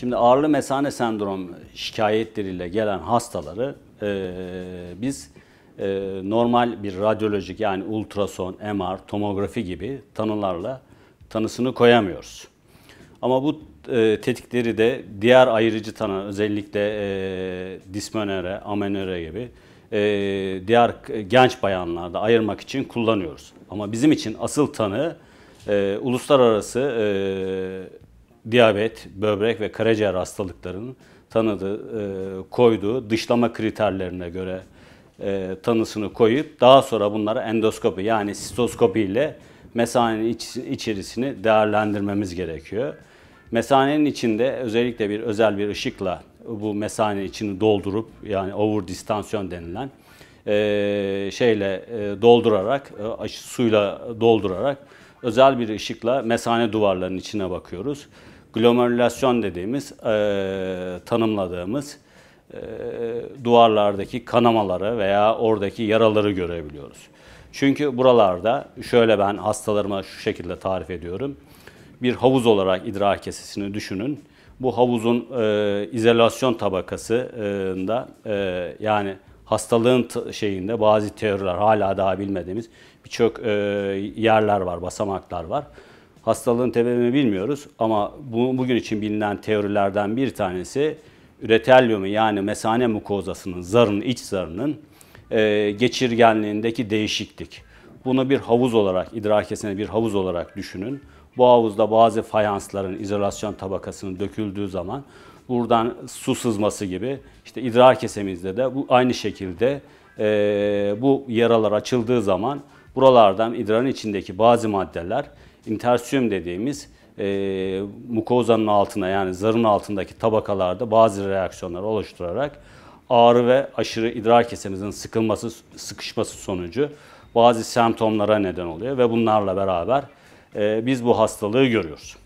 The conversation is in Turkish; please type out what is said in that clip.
Şimdi ağırlı mesane sendrom şikayetleriyle gelen hastaları e, biz e, normal bir radyolojik yani ultrason, MR, tomografi gibi tanılarla tanısını koyamıyoruz. Ama bu e, tetikleri de diğer ayırıcı tanı özellikle e, dismenere, amenöre gibi e, diğer genç bayanlarda ayırmak için kullanıyoruz. Ama bizim için asıl tanı e, uluslararası e, diyabet, böbrek ve karaciğer hastalıklarının tanıdığı, e, koyduğu dışlama kriterlerine göre e, tanısını koyup daha sonra bunlara endoskopi yani sistoskopi ile mesanenin iç, içerisini değerlendirmemiz gerekiyor. Mesanenin içinde özellikle bir özel bir ışıkla bu mesane içini doldurup yani over distansiyon denilen e, şeyle e, doldurarak e, suyla doldurarak özel bir ışıkla mesane duvarlarının içine bakıyoruz. Glomerülasyon dediğimiz, e, tanımladığımız e, duvarlardaki kanamaları veya oradaki yaraları görebiliyoruz. Çünkü buralarda şöyle ben hastalarıma şu şekilde tarif ediyorum. Bir havuz olarak idrar kesesini düşünün. Bu havuzun e, izolasyon tabakasında e, yani hastalığın şeyinde bazı teoriler hala daha bilmediğimiz birçok e, yerler var, basamaklar var. Hastalığın temelini bilmiyoruz ama bu, bugün için bilinen teorilerden bir tanesi üretelyumu yani mesane mukozasının, zarın, iç zarının e, geçirgenliğindeki değişiklik. Bunu bir havuz olarak, idrakesine bir havuz olarak düşünün. Bu havuzda bazı fayansların izolasyon tabakasının döküldüğü zaman buradan su sızması gibi işte idrar kesemizde de bu aynı şekilde e, bu yaralar açıldığı zaman buralardan idrarın içindeki bazı maddeler interstitium dediğimiz e, mukozanın altına yani zarın altındaki tabakalarda bazı reaksiyonlar oluşturarak ağrı ve aşırı idrar kesemizin sıkılması, sıkışması sonucu bazı semptomlara neden oluyor ve bunlarla beraber ee, biz bu hastalığı görüyoruz.